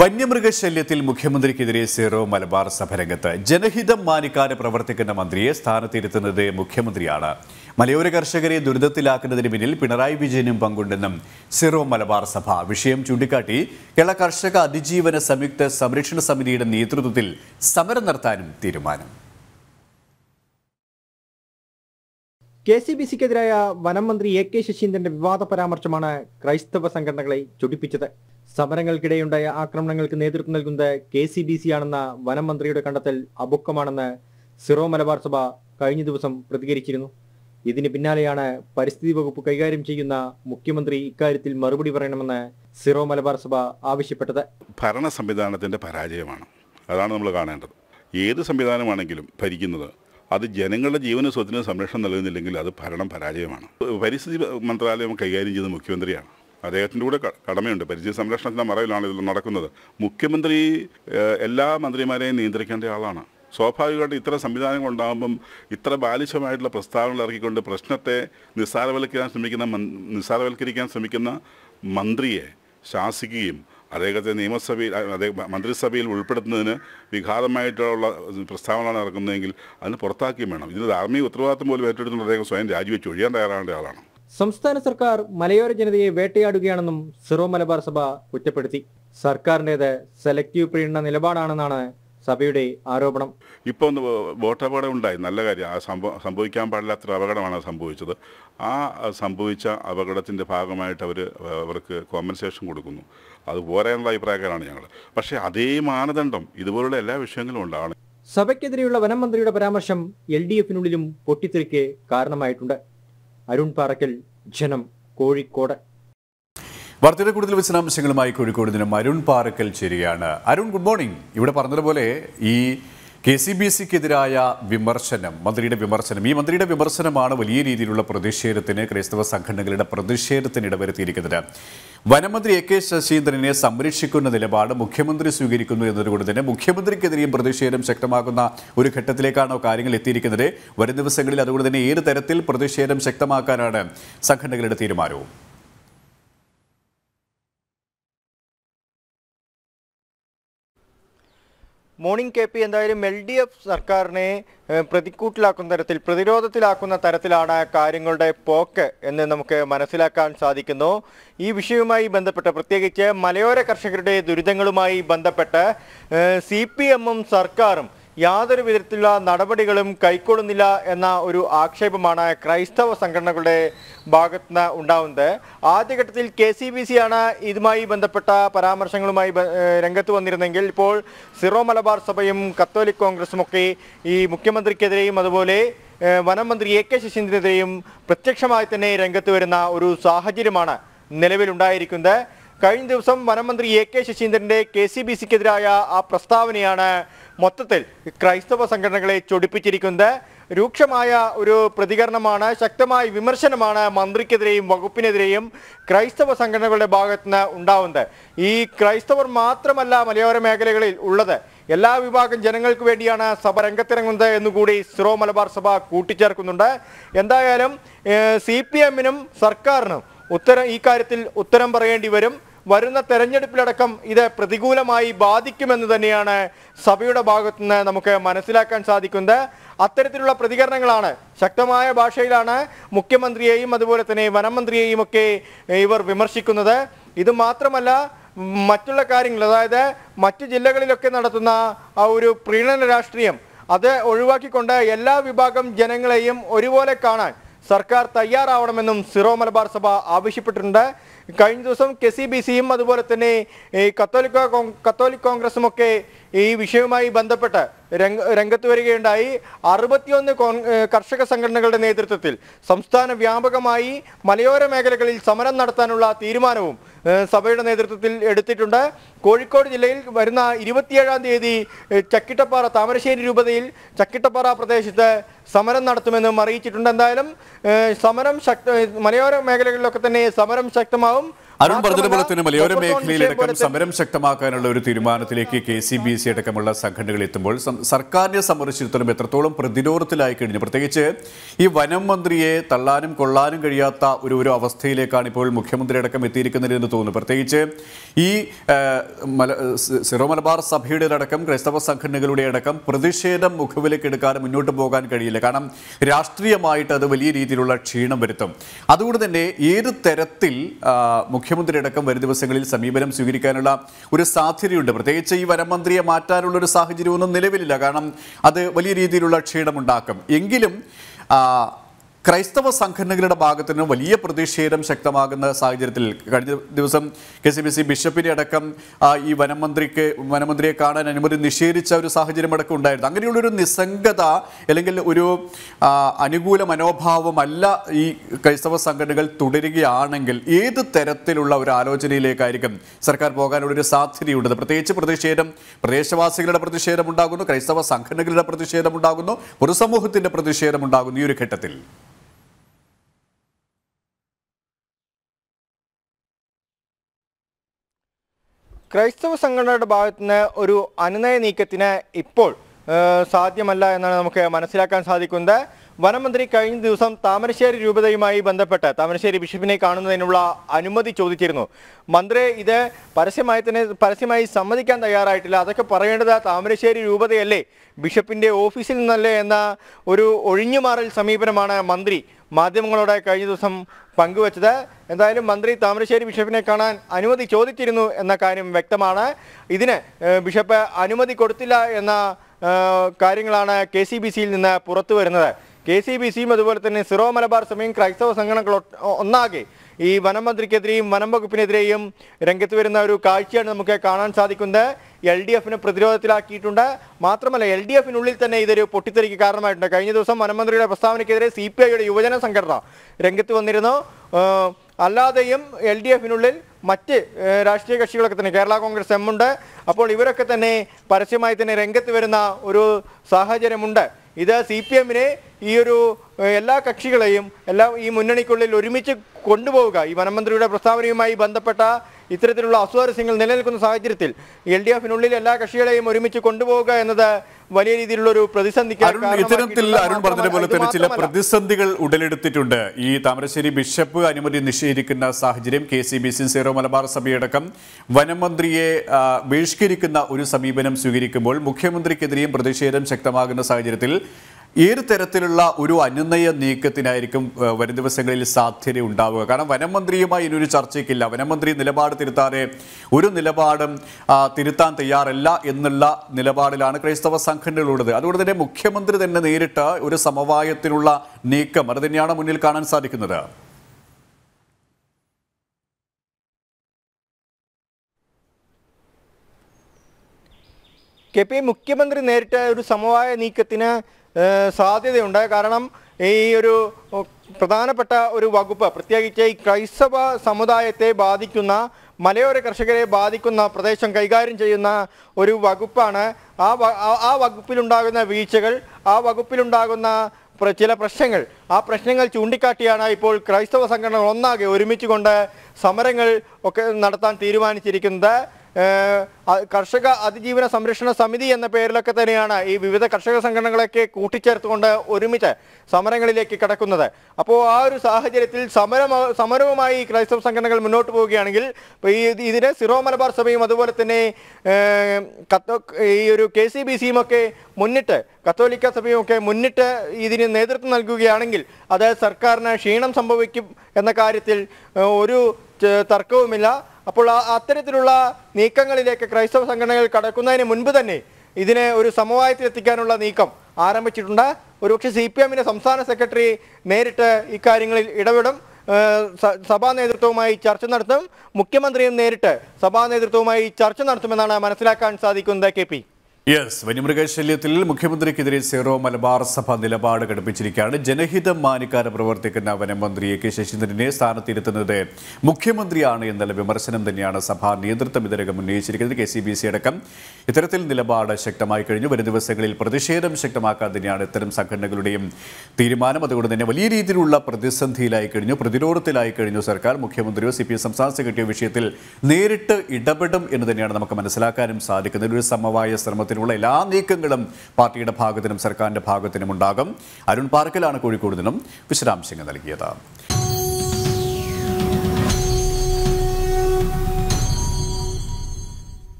വന്യമൃഗശല്യത്തിൽ മുഖ്യമന്ത്രിക്കെതിരെ സീറോ മലബാർ സഭ രംഗത്ത് ജനഹിതം മാനിക്കാതെ പ്രവർത്തിക്കുന്ന മന്ത്രിയെ സ്ഥാനത്തിരുത്തുന്നത് മുഖ്യമന്ത്രിയാണ് മലയോര കർഷകരെ ദുരിതത്തിലാക്കുന്നതിന് പിന്നിൽ പിണറായി വിജയനും പങ്കുണ്ടെന്നും സിറോ മലബാർ സഭ വിഷയം ചൂണ്ടിക്കാട്ടി കേരള കർഷക അതിജീവന സംയുക്ത സംരക്ഷണ സമിതിയുടെ നേതൃത്വത്തിൽ സമരം നടത്താനും തീരുമാനം കെ സി ബി സിക്കെതിരായ വനം മന്ത്രി എ കെ ശശീന്ദ്രന്റെ വിവാദ പരാമർശമാണ് ക്രൈസ്തവ സംഘടനകളെ ചൊടിപ്പിച്ചത് സമരങ്ങൾക്കിടെയുണ്ടായ ആക്രമണങ്ങൾക്ക് നേതൃത്വം നൽകുന്നത് കെ സി ബി സി ആണെന്ന വനം മന്ത്രിയുടെ കണ്ടെത്തൽ അബുക്കമാണെന്ന് സിറോ മലബാർ സഭ കഴിഞ്ഞ ദിവസം പ്രതികരിച്ചിരുന്നു ഇതിന് പിന്നാലെയാണ് പരിസ്ഥിതി വകുപ്പ് കൈകാര്യം ചെയ്യുന്ന മുഖ്യമന്ത്രി ഇക്കാര്യത്തിൽ മറുപടി പറയണമെന്ന് സിറോ മലബാർ സഭ ആവശ്യപ്പെട്ടത് ഭരണ സംവിധാനത്തിന്റെ പരാജയമാണ് അതാണ് നമ്മൾ കാണേണ്ടത് ഏത് സംവിധാനമാണെങ്കിലും ഭരിക്കുന്നത് അത് ജനങ്ങളുടെ ജീവന സ്വത്തിന് സംരക്ഷണം നൽകുന്നില്ലെങ്കിൽ അത് ഭരണം പരാജയമാണ് പരിസ്ഥിതി മന്ത്രാലയം കൈകാര്യം ചെയ്യുന്ന മുഖ്യമന്ത്രിയാണ് അദ്ദേഹത്തിൻ്റെ കൂടെ കടമയുണ്ട് പരിചയ സംരക്ഷണത്തിൻ്റെ മറവിലാണ് ഇത് നടക്കുന്നത് മുഖ്യമന്ത്രി എല്ലാ മന്ത്രിമാരെയും നിയന്ത്രിക്കേണ്ട ആളാണ് സ്വാഭാവികമായിട്ട് ഇത്ര സംവിധാനങ്ങൾ ഉണ്ടാകുമ്പം ഇത്ര ബാലിശമായിട്ടുള്ള പ്രസ്താവനകൾ ഇറക്കിക്കൊണ്ട് പ്രശ്നത്തെ നിസ്സാരവൽക്കരിക്കാൻ ശ്രമിക്കുന്ന നിസ്സാരവൽക്കരിക്കാൻ ശ്രമിക്കുന്ന മന്ത്രിയെ ശാസിക്കുകയും അദ്ദേഹത്തെ നിയമസഭയിൽ അദ്ദേഹം മന്ത്രിസഭയിൽ ഉൾപ്പെടുത്തുന്നതിന് വിഘാതമായിട്ടുള്ള പ്രസ്താവനകളാണ് ഇറക്കുന്നതെങ്കിൽ അതിന് പുറത്താക്കുകയും വേണം ഇതിന് ധാർമ്മിക ഉത്തരവാദിത്വം പോലും ഏറ്റെടുത്തുകൊണ്ട് അദ്ദേഹം സ്വയം രാജിവെച്ച് ഒഴിയാൻ തയ്യാറാകേണ്ട ആളാണ് സംസ്ഥാന സർക്കാർ മലയോര ജനതയെ വേട്ടയാടുകയാണെന്നും സിറോ മലബാർ സഭ കുറ്റപ്പെടുത്തി സർക്കാരിൻ്റേത് സെലക്റ്റീവ് പ്രീണ നിലപാടാണെന്നാണ് സഭയുടെ ആരോപണം ഇപ്പോൾ ഒന്ന് ബോട്ടപകടം ഉണ്ടായി നല്ല കാര്യം ആ സംഭവം സംഭവിക്കാൻ പാടില്ലാത്ത അപകടമാണ് സംഭവിച്ചത് ആ സംഭവിച്ച അപകടത്തിൻ്റെ ഭാഗമായിട്ട് അവർ അവർക്ക് കോമ്പൻസേഷൻ കൊടുക്കുന്നു അത് പോരാ എന്നുള്ള അഭിപ്രായക്കാരാണ് ഞങ്ങൾ പക്ഷേ അതേ മാനദണ്ഡം ഇതുപോലുള്ള എല്ലാ വിഷയങ്ങളും ഉണ്ടാവണം സഭയ്ക്കെതിരെയുള്ള വനം മന്ത്രിയുടെ പരാമർശം എൽ ഡി എഫിനുള്ളിലും പൊട്ടിത്തെറിക്ക് കാരണമായിട്ടുണ്ട് അരുൺ പാറക്കൽ ജനം കോഴിക്കോട് വാർത്തയുടെ കൂടുതൽ വിശദാംശങ്ങളുമായി കോഴിക്കോട് ദിനം അരുൺ പാറക്കൽ ചേരുകയാണ് അരുൺ ഗുഡ് മോർണിംഗ് ഇവിടെ പറഞ്ഞതുപോലെ ഈ കെ സി ബി സിക്കെതിരായ വിമർശനം മന്ത്രിയുടെ വിമർശനം ഈ മന്ത്രിയുടെ വിമർശനമാണ് വലിയ രീതിയിലുള്ള പ്രതിഷേധത്തിന് ക്രൈസ്തവ സംഘടനകളുടെ പ്രതിഷേധത്തിന് ഇടവരുത്തിയിരിക്കുന്നത് വനമന്ത്രി എ കെ ശശീന്ദ്രനെ സംരക്ഷിക്കുന്ന നിലപാട് മുഖ്യമന്ത്രി സ്വീകരിക്കുന്നു എന്നതുകൊണ്ട് തന്നെ മുഖ്യമന്ത്രിക്കെതിരെയും പ്രതിഷേധം ശക്തമാക്കുന്ന ഒരു ഘട്ടത്തിലേക്കാണോ കാര്യങ്ങൾ എത്തിയിരിക്കുന്നത് വരും ദിവസങ്ങളിൽ അതുകൊണ്ട് തന്നെ ഏത് തരത്തിൽ പ്രതിഷേധം ശക്തമാക്കാനാണ് സംഘടനകളുടെ തീരുമാനവും മോർണിംഗ് കെ പി എന്തായാലും എൽ ഡി എഫ് സർക്കാരിനെ പ്രതിക്കൂട്ടിലാക്കുന്ന തരത്തിൽ പ്രതിരോധത്തിലാക്കുന്ന തരത്തിലാണ് കാര്യങ്ങളുടെ പോക്ക് എന്ന് നമുക്ക് മനസ്സിലാക്കാൻ സാധിക്കുന്നു ഈ വിഷയവുമായി ബന്ധപ്പെട്ട് പ്രത്യേകിച്ച് മലയോര കർഷകരുടെ ദുരിതങ്ങളുമായി ബന്ധപ്പെട്ട് സി സർക്കാരും യാതൊരു വിധത്തിലുള്ള നടപടികളും കൈക്കൊള്ളുന്നില്ല എന്ന ഒരു ആക്ഷേപമാണ് ക്രൈസ്തവ സംഘടനകളുടെ ഭാഗത്തുനിന്ന് ഉണ്ടാവുന്നത് ആദ്യഘട്ടത്തിൽ കെ സി ബി സി ആണ് ഇതുമായി ബന്ധപ്പെട്ട പരാമർശങ്ങളുമായി രംഗത്ത് വന്നിരുന്നെങ്കിൽ ഇപ്പോൾ സിറോ മലബാർ സഭയും കത്തോലിക് കോൺഗ്രസും ഒക്കെ ഈ മുഖ്യമന്ത്രിക്കെതിരെയും അതുപോലെ വനം മന്ത്രി എ കെ ശശീന്ദ്രനെതിരെയും പ്രത്യക്ഷമായി തന്നെ രംഗത്ത് വരുന്ന ഒരു സാഹചര്യമാണ് നിലവിലുണ്ടായിരിക്കുന്നത് കഴിഞ്ഞ ദിവസം വനമന്ത്രി എ കെ ശശീന്ദ്രന്റെ കെ സി ബി സിക്കെതിരായ ആ പ്രസ്താവനയാണ് മൊത്തത്തിൽ ക്രൈസ്തവ സംഘടനകളെ ചൊടിപ്പിച്ചിരിക്കുന്നത് രൂക്ഷമായ ഒരു പ്രതികരണമാണ് ശക്തമായ വിമർശനമാണ് മന്ത്രിക്കെതിരെയും വകുപ്പിനെതിരെയും ക്രൈസ്തവ സംഘടനകളുടെ ഭാഗത്തു നിന്ന് ഉണ്ടാവുന്നത് ഈ ക്രൈസ്തവർ മാത്രമല്ല മലയോര മേഖലകളിൽ ഉള്ളത് എല്ലാ വിഭാഗം ജനങ്ങൾക്ക് വേണ്ടിയാണ് സഭ രംഗത്തിറങ്ങുന്നത് എന്നുകൂടി സിറോ മലബാർ സഭ കൂട്ടിച്ചേർക്കുന്നുണ്ട് എന്തായാലും സി പി എമ്മിനും സർക്കാരിനും ഉത്തരം ഈ കാര്യത്തിൽ ഉത്തരം പറയേണ്ടി വരും വരുന്ന തെരഞ്ഞെടുപ്പിലടക്കം ഇത് പ്രതികൂലമായി ബാധിക്കുമെന്ന് തന്നെയാണ് സഭയുടെ ഭാഗത്തുനിന്ന് നമുക്ക് മനസ്സിലാക്കാൻ സാധിക്കുന്നത് അത്തരത്തിലുള്ള പ്രതികരണങ്ങളാണ് ശക്തമായ ഭാഷയിലാണ് മുഖ്യമന്ത്രിയെയും അതുപോലെ തന്നെ വനമന്ത്രിയെയും ഒക്കെ ഇവർ വിമർശിക്കുന്നത് ഇത് മാത്രമല്ല മറ്റുള്ള കാര്യങ്ങൾ അതായത് മറ്റു ജില്ലകളിലൊക്കെ നടത്തുന്ന ആ ഒരു പ്രീണന രാഷ്ട്രീയം അത് ഒഴിവാക്കിക്കൊണ്ട് എല്ലാ വിഭാഗം ജനങ്ങളെയും ഒരുപോലെ കാണാൻ സർക്കാർ തയ്യാറാവണമെന്നും സിറോ മലബാർ സഭ ആവശ്യപ്പെട്ടിട്ടുണ്ട് കഴിഞ്ഞ ദിവസം കെ സി ബി സിയും അതുപോലെ തന്നെ ഈ കത്തോലിക്ക കത്തോലിക് കോൺഗ്രസും ഒക്കെ ഈ വിഷയവുമായി ബന്ധപ്പെട്ട് രംഗ രംഗത്ത് വരികയുണ്ടായി അറുപത്തിയൊന്ന് കർഷക സംഘടനകളുടെ നേതൃത്വത്തിൽ സംസ്ഥാന വ്യാപകമായി മലയോര മേഖലകളിൽ സമരം നടത്താനുള്ള തീരുമാനവും സഭയുടെ നേതൃത്വത്തിൽ എടുത്തിട്ടുണ്ട് കോഴിക്കോട് ജില്ലയിൽ വരുന്ന ഇരുപത്തിയേഴാം തീയതി ചക്കിട്ടപ്പാറ താമരശ്ശേരി രൂപതയിൽ ചക്കിട്ടപ്പാറ പ്രദേശത്ത് സമരം നടത്തുമെന്നും അറിയിച്ചിട്ടുണ്ട് എന്തായാലും സമരം ശക്ത മലയോര മേഖലകളിലൊക്കെ തന്നെ സമരം ശക്തമാവും അരുൺ പോലെ തന്നെ മലയോര മേഖലയിലടക്കം സമരം ശക്തമാക്കാനുള്ള ഒരു തീരുമാനത്തിലേക്ക് കെ സി ബി സി അടക്കമുള്ള സംഘടനകൾ എത്തുമ്പോൾ സർക്കാരിനെ സംബന്ധിച്ചിടത്തോളം എത്രത്തോളം പ്രതിരോധത്തിലായി കഴിഞ്ഞു പ്രത്യേകിച്ച് ഈ വനം മന്ത്രിയെ തള്ളാനും കൊള്ളാനും കഴിയാത്ത ഒരു ഒരു അവസ്ഥയിലേക്കാണ് ഇപ്പോൾ മുഖ്യമന്ത്രി അടക്കം എത്തിയിരിക്കുന്നതെന്ന് തോന്നുന്നു പ്രത്യേകിച്ച് ഈ മല സിറോ മലബാർ സഭയുടെ അടക്കം ക്രൈസ്തവ സംഘടനകളുടെ അടക്കം പ്രതിഷേധം മുഖവിലേക്ക് എടുക്കാതെ മുന്നോട്ട് പോകാൻ കഴിയില്ല കാരണം രാഷ്ട്രീയമായിട്ട് അത് വലിയ രീതിയിലുള്ള ക്ഷീണം വരുത്തും അതുകൊണ്ട് തന്നെ ഏത് തരത്തിൽ മുഖ്യ മുഖ്യമന്ത്രി അടക്കം വരും ദിവസങ്ങളിൽ സമീപനം സ്വീകരിക്കാനുള്ള ഒരു സാധ്യതയുണ്ട് പ്രത്യേകിച്ച് ഈ വനമന്ത്രിയെ മാറ്റാനുള്ള ഒരു സാഹചര്യമൊന്നും നിലവിലില്ല കാരണം അത് വലിയ രീതിയിലുള്ള ക്ഷീണമുണ്ടാക്കും എങ്കിലും ക്രൈസ്തവ സംഘടനകളുടെ നിന്ന് വലിയ പ്രതിഷേധം ശക്തമാകുന്ന സാഹചര്യത്തിൽ കഴിഞ്ഞ ദിവസം കെ സി ബി സി ബിഷപ്പിനെ അടക്കം ഈ വനമന്ത്രിക്ക് വനമന്ത്രിയെ കാണാൻ അനുമതി നിഷേധിച്ച ഒരു സാഹചര്യം അടക്കം ഉണ്ടായിരുന്നു അങ്ങനെയുള്ളൊരു നിസ്സംഗത അല്ലെങ്കിൽ ഒരു അനുകൂല മനോഭാവമല്ല ഈ ക്രൈസ്തവ സംഘടനകൾ തുടരുകയാണെങ്കിൽ ഏത് തരത്തിലുള്ള ഒരു ആലോചനയിലേക്കായിരിക്കും സർക്കാർ പോകാനുള്ളൊരു സാധ്യതയുണ്ടത് പ്രത്യേകിച്ച് പ്രതിഷേധം പ്രദേശവാസികളുടെ പ്രതിഷേധം ഉണ്ടാകുന്നു ക്രൈസ്തവ സംഘടനകളുടെ പ്രതിഷേധം ഉണ്ടാകുന്നു പൊതുസമൂഹത്തിൻ്റെ പ്രതിഷേധം ഉണ്ടാകുന്നു ഈ ഒരു ഘട്ടത്തിൽ ക്രൈസ്തവ സംഘടനയുടെ ഭാഗത്തുനിന്ന് ഒരു അനുനയ നീക്കത്തിന് ഇപ്പോൾ സാധ്യമല്ല എന്നാണ് നമുക്ക് മനസ്സിലാക്കാൻ സാധിക്കുന്നത് വനമന്ത്രി കഴിഞ്ഞ ദിവസം താമരശ്ശേരി രൂപതയുമായി ബന്ധപ്പെട്ട് താമരശ്ശേരി ബിഷപ്പിനെ കാണുന്നതിനുള്ള അനുമതി ചോദിച്ചിരുന്നു മന്ത്രി ഇത് പരസ്യമായി തന്നെ പരസ്യമായി സമ്മതിക്കാൻ തയ്യാറായിട്ടില്ല അതൊക്കെ പറയേണ്ടത് താമരശ്ശേരി രൂപതയല്ലേ ബിഷപ്പിൻ്റെ ഓഫീസിൽ നിന്നല്ലേ എന്ന ഒരു ഒഴിഞ്ഞുമാറൽ സമീപനമാണ് മന്ത്രി മാധ്യമങ്ങളോട് കഴിഞ്ഞ ദിവസം പങ്കുവച്ചത് എന്തായാലും മന്ത്രി താമരശ്ശേരി ബിഷപ്പിനെ കാണാൻ അനുമതി ചോദിച്ചിരുന്നു എന്ന കാര്യം വ്യക്തമാണ് ഇതിന് ബിഷപ്പ് അനുമതി കൊടുത്തില്ല എന്ന കാര്യങ്ങളാണ് കെ സി ബി സിയിൽ നിന്ന് പുറത്തു വരുന്നത് കെ സി ബി സിയും അതുപോലെ തന്നെ സിറോ മലബാർ സമയം ക്രൈസ്തവ സംഘടനകൾ ഒന്നാകെ ഈ വനം മന്ത്രിക്കെതിരെയും വനം വകുപ്പിനെതിരെയും രംഗത്ത് വരുന്ന ഒരു കാഴ്ചയാണ് നമുക്ക് കാണാൻ സാധിക്കുന്നത് എൽ ഡി എഫിനെ പ്രതിരോധത്തിലാക്കിയിട്ടുണ്ട് മാത്രമല്ല എൽ ഡി എഫിനുള്ളിൽ തന്നെ ഇതൊരു പൊട്ടിത്തെറിക്ക് കാരണമായിട്ടുണ്ട് കഴിഞ്ഞ ദിവസം വനമന്ത്രിയുടെ പ്രസ്താവനയ്ക്കെതിരെ സി പി ഐയുടെ യുവജന സംഘടന രംഗത്ത് വന്നിരുന്നു അല്ലാതെയും എൽ ഡി എഫിനുള്ളിൽ മറ്റ് രാഷ്ട്രീയ കക്ഷികളൊക്കെ തന്നെ കേരള കോൺഗ്രസ് എം ഉണ്ട് അപ്പോൾ ഇവരൊക്കെ തന്നെ പരസ്യമായി തന്നെ രംഗത്ത് വരുന്ന ഒരു സാഹചര്യമുണ്ട് ഇത് സി പി എമ്മിനെ ഈ ഒരു എല്ലാ കക്ഷികളെയും എല്ലാ ഈ മുന്നണിക്കുള്ളിൽ ഒരുമിച്ച് കൊണ്ടുപോവുക ഈ വനമന്ത്രിയുടെ പ്രസ്താവനയുമായി ബന്ധപ്പെട്ട ഇത്തരത്തിലുള്ള അസ്വാരസ്യങ്ങൾ നിലനിൽക്കുന്ന സാഹചര്യത്തിൽ എൽ ഡി എഫിനുള്ളിൽ എല്ലാ കക്ഷികളെയും ഒരുമിച്ച് കൊണ്ടുപോവുക എന്നത് വലിയ രീതിയിലുള്ള ഒരു പ്രതിസന്ധി അരുൺ അരുൺ പറഞ്ഞതുപോലെ തന്നെ ചില പ്രതിസന്ധികൾ ഉടലെടുത്തിട്ടുണ്ട് ഈ താമരശ്ശേരി ബിഷപ്പ് അനുമതി നിഷേധിക്കുന്ന സാഹചര്യം K C B Syro Malabar സഭയടക്കം വനമന്ത്രിയെ ബഹിഷ്കരിക്കുന്ന ഒരു സമീപനം സ്വീകരിക്കുമ്പോൾ മുഖ്യമന്ത്രിക്കെതിരെയും പ്രതിഷേധം ശക്തമാകുന്ന സാഹചര്യത്തിൽ ഏത് തരത്തിലുള്ള ഒരു അനുനയ നീക്കത്തിനായിരിക്കും വരും ദിവസങ്ങളിൽ സാധ്യത ഉണ്ടാവുക കാരണം വനം മന്ത്രിയുമായി ഇനിയൊരു ചർച്ചയ്ക്കില്ല വനമന്ത്രി നിലപാട് തിരുത്താതെ ഒരു നിലപാടും തിരുത്താൻ തയ്യാറല്ല എന്നുള്ള നിലപാടിലാണ് ക്രൈസ്തവ സംഘടനകളുള്ളത് അതുകൊണ്ട് തന്നെ മുഖ്യമന്ത്രി തന്നെ നേരിട്ട് ഒരു സമവായത്തിനുള്ള നീക്കം അത് തന്നെയാണ് മുന്നിൽ കാണാൻ സാധിക്കുന്നത് കെ പി മുഖ്യമന്ത്രി നേരിട്ട ഒരു സമവായ നീക്കത്തിന് സാധ്യതയുണ്ട് കാരണം ഈ ഒരു പ്രധാനപ്പെട്ട ഒരു വകുപ്പ് പ്രത്യേകിച്ച് ഈ ക്രൈസ്തവ സമുദായത്തെ ബാധിക്കുന്ന മലയോര കർഷകരെ ബാധിക്കുന്ന പ്രദേശം കൈകാര്യം ചെയ്യുന്ന ഒരു വകുപ്പാണ് ആ ആ വകുപ്പിലുണ്ടാകുന്ന വീഴ്ചകൾ ആ വകുപ്പിലുണ്ടാകുന്ന ചില പ്രശ്നങ്ങൾ ആ പ്രശ്നങ്ങൾ ചൂണ്ടിക്കാട്ടിയാണ് ഇപ്പോൾ ക്രൈസ്തവ സംഘടനകൾ ഒന്നാകെ കൊണ്ട് സമരങ്ങൾ ഒക്കെ നടത്താൻ തീരുമാനിച്ചിരിക്കുന്നത് കർഷക അതിജീവന സംരക്ഷണ സമിതി എന്ന പേരിലൊക്കെ തന്നെയാണ് ഈ വിവിധ കർഷക സംഘടനകളൊക്കെ കൂട്ടിച്ചേർത്തുകൊണ്ട് ഒരുമിച്ച് സമരങ്ങളിലേക്ക് കടക്കുന്നത് അപ്പോൾ ആ ഒരു സാഹചര്യത്തിൽ സമരം സമരവുമായി ക്രൈസ്തവ സംഘടനകൾ മുന്നോട്ട് പോവുകയാണെങ്കിൽ ഇതിനെ സിറോ മലബാർ സഭയും അതുപോലെ തന്നെ ഈ ഒരു കെ സി ബി സിയും ഒക്കെ മുന്നിട്ട് കത്തോലിക്ക സഭയും ഒക്കെ മുന്നിട്ട് ഇതിന് നേതൃത്വം നൽകുകയാണെങ്കിൽ അത് സർക്കാരിന് ക്ഷീണം സംഭവിക്കും എന്ന കാര്യത്തിൽ ഒരു തർക്കവുമില്ല അപ്പോൾ അത്തരത്തിലുള്ള നീക്കങ്ങളിലേക്ക് ക്രൈസ്തവ സംഘടനകൾ കടക്കുന്നതിന് മുൻപ് തന്നെ ഇതിനെ ഒരു സമവായത്തിൽ എത്തിക്കാനുള്ള നീക്കം ആരംഭിച്ചിട്ടുണ്ട് ഒരുപക്ഷെ സി പി എമ്മിൻ്റെ സംസ്ഥാന സെക്രട്ടറി നേരിട്ട് ഇക്കാര്യങ്ങളിൽ ഇടപെടും സഭാ നേതൃത്വവുമായി ചർച്ച നടത്തും മുഖ്യമന്ത്രിയും നേരിട്ട് സഭാ നേതൃത്വവുമായി ചർച്ച നടത്തുമെന്നാണ് മനസ്സിലാക്കാൻ സാധിക്കുന്നത് കെ യെസ് വന്യമൃഗശല്യത്തിൽ മുഖ്യമന്ത്രിക്കെതിരെ സീറോ മലബാർ സഭ നിലപാട് ഘടിപ്പിച്ചിരിക്കുകയാണ് ജനഹിതം മാനിക്കാതെ പ്രവർത്തിക്കുന്ന വനംമന്ത്രി എ കെ ശശീന്ദ്രനെ സ്ഥാനത്തിരുത്തുന്നത് മുഖ്യമന്ത്രിയാണ് എന്നുള്ള വിമർശനം തന്നെയാണ് സഭാ നേതൃത്വം ഇതിനകം ഉന്നയിച്ചിരിക്കുന്നത് കെ സി ബി സി അടക്കം ഇത്തരത്തിൽ നിലപാട് ശക്തമായി കഴിഞ്ഞു വരും ദിവസങ്ങളിൽ പ്രതിഷേധം ശക്തമാക്കാൻ തന്നെയാണ് ഇത്തരം സംഘടനകളുടെയും തീരുമാനം അതുകൊണ്ട് തന്നെ വലിയ രീതിയിലുള്ള പ്രതിസന്ധിയിലായി കഴിഞ്ഞു പ്രതിരോധത്തിലായി കഴിഞ്ഞു സർക്കാർ മുഖ്യമന്ത്രിയോ സി പി എം സംസ്ഥാന സെക്രട്ടറിയോ വിഷയത്തിൽ നേരിട്ട് ഇടപെടും എന്ന് തന്നെയാണ് നമുക്ക് മനസ്സിലാക്കാനും സാധിക്കുന്നത് ഒരു സമവായ ശ്രമത്തിൽ തരത്തിലുള്ള എല്ലാ നീക്കങ്ങളും പാർട്ടിയുടെ ഭാഗത്തിനും സർക്കാരിന്റെ ഭാഗത്തിനും ഉണ്ടാകും അരുൺ പാർക്കിലാണ് കോഴിക്കോട് നിന്നും വിശദാംശങ്ങൾ നൽകിയത്